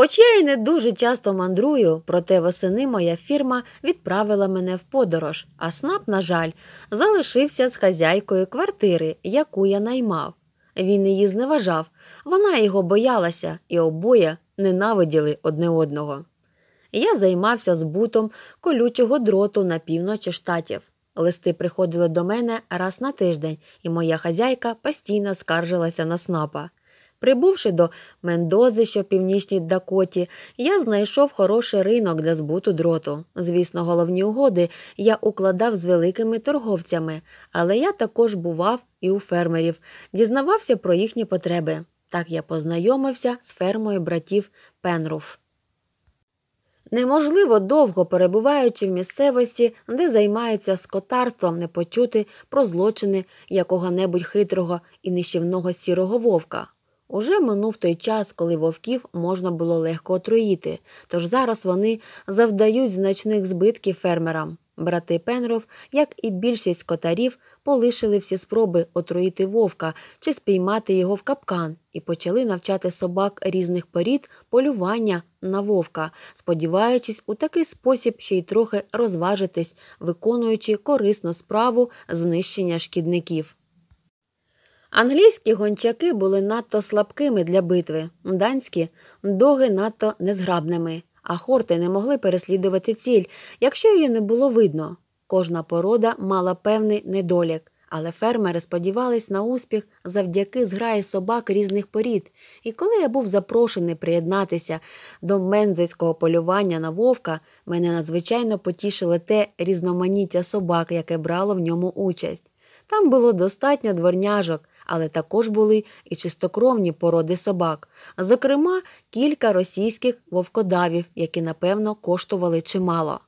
Хоч я і не дуже часто мандрую, проте восени моя фірма відправила мене в подорож, а снап, на жаль, залишився з хазяйкою квартири, яку я наймав. Він її зневажав, вона його боялася, і обоє ненавиділи одне одного. Я займався збутом колючого дроту на півночі штатів. Листи приходили до мене раз на тиждень, і моя хазяйка постійно скаржилася на снапа. Прибувши до Мендози, що в північній Дакоті, я знайшов хороший ринок для збуту дроту. Звісно, головні угоди я укладав з великими торговцями, але я також бував і у фермерів, дізнавався про їхні потреби. Так я познайомився з фермою братів Пенруф. Неможливо довго перебуваючи в місцевості, де займаються скотарством, не почути про злочини якого небудь хитрого і нищівного сірого вовка. Уже минув той час, коли вовків можна було легко отруїти, тож зараз вони завдають значних збитків фермерам. Брати Пенров, як і більшість котарів, полишили всі спроби отруїти вовка чи спіймати його в капкан і почали навчати собак різних порід полювання на вовка, сподіваючись у такий спосіб ще й трохи розважитись, виконуючи корисну справу знищення шкідників. Англійські гончаки були надто слабкими для битви, данські доги надто незграбними, а хорти не могли переслідувати ціль, якщо її не було видно. Кожна порода мала певний недолік, але фермери сподівались на успіх завдяки зграї собак різних порід. І коли я був запрошений приєднатися до мензойського полювання на вовка, мене надзвичайно потішило те різноманіття собак, яке брало в ньому участь. Там було достатньо дворняжок, але також були і чистокровні породи собак, зокрема, кілька російських вовкодавів, які, напевно, коштували чимало.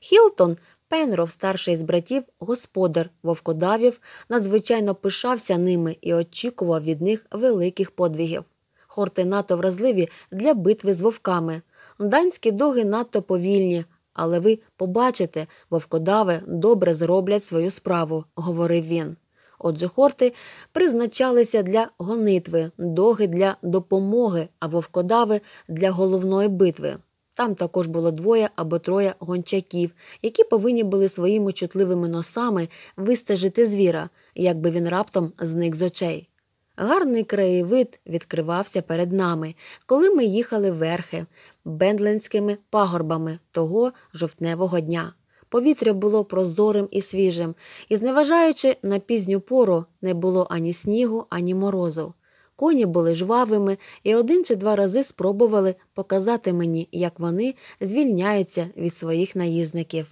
Хілтон, Пенров, старший з братів, господар вовкодавів, надзвичайно пишався ними і очікував від них великих подвігів. Хорти надто вразливі для битви з вовками. Данські доги надто повільні, але ви побачите, вовкодави добре зроблять свою справу, говорив він. Отже, хорти призначалися для гонитви, доги для допомоги а вовкодави для головної битви. Там також було двоє або троє гончаків, які повинні були своїми чутливими носами вистежити звіра, якби він раптом зник з очей. Гарний краєвид відкривався перед нами, коли ми їхали верхи бендлендськими пагорбами того жовтневого дня. Повітря було прозорим і свіжим, і, зневажаючи, на пізню пору не було ані снігу, ані морозу. Коні були жвавими і один чи два рази спробували показати мені, як вони звільняються від своїх наїзників.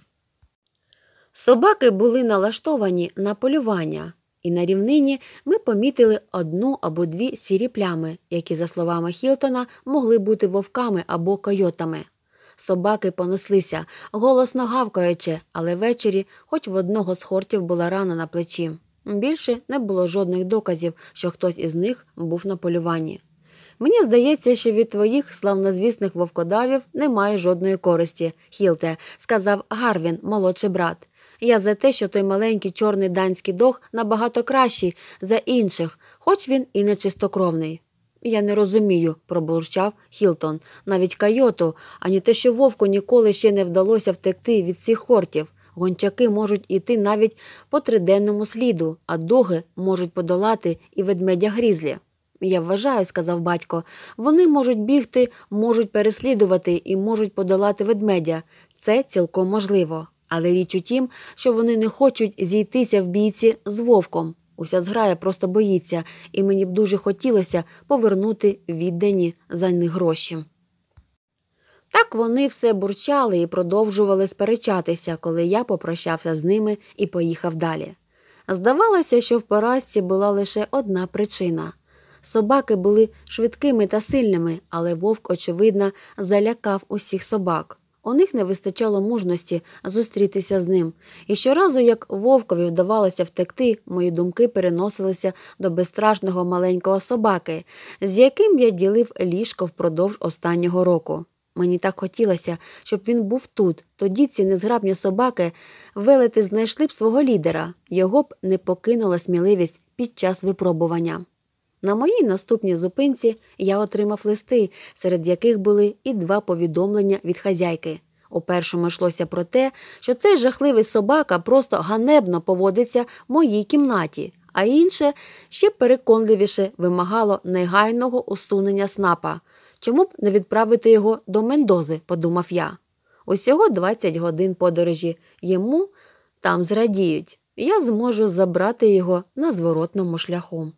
Собаки були налаштовані на полювання, і на рівнині ми помітили одну або дві сірі плями, які, за словами Хілтона, могли бути вовками або койотами собаки понеслися, голосно гавкаючи, але ввечері, хоч в одного з хортів була рана на плечі. Більше не було жодних доказів, що хтось із них був на полюванні. Мені здається, що від твоїх славнозвісних вовкодавів немає жодної користі, Хілте, сказав Гарвін, молодший брат. Я за те, що той маленький чорний данський дог набагато кращий за інших, хоч він і не чистокровний. Я не розумію, пробурчав Хілтон. Навіть Кайоту, ані те, що вовку ніколи ще не вдалося втекти від цих хортів. Гончаки можуть іти навіть по триденному сліду, а доги можуть подолати і ведмедя грізлі. Я вважаю, сказав батько, вони можуть бігти, можуть переслідувати і можуть подолати ведмедя. Це цілком можливо. Але річ у тім, що вони не хочуть зійтися в бійці з вовком. Уся зграя просто боїться, і мені б дуже хотілося повернути віддані за них гроші. Так вони все бурчали і продовжували сперечатися, коли я попрощався з ними і поїхав далі. Здавалося, що в поразці була лише одна причина. Собаки були швидкими та сильними, але вовк, очевидно, залякав усіх собак. У них не вистачало мужності зустрітися з ним. І щоразу, як вовкові вдавалося втекти, мої думки переносилися до безстрашного маленького собаки, з яким я ділив ліжко впродовж останнього року. Мені так хотілося, щоб він був тут. Тоді ці незграбні собаки велети знайшли б свого лідера. Його б не покинула сміливість під час випробування. На моїй наступній зупинці я отримав листи, серед яких були і два повідомлення від хазяйки. У першому йшлося про те, що цей жахливий собака просто ганебно поводиться в моїй кімнаті, а інше ще переконливіше вимагало негайного усунення снапа. Чому б не відправити його до Мендози, подумав я. Усього 20 годин подорожі йому там зрадіють, я зможу забрати його на зворотному шляху.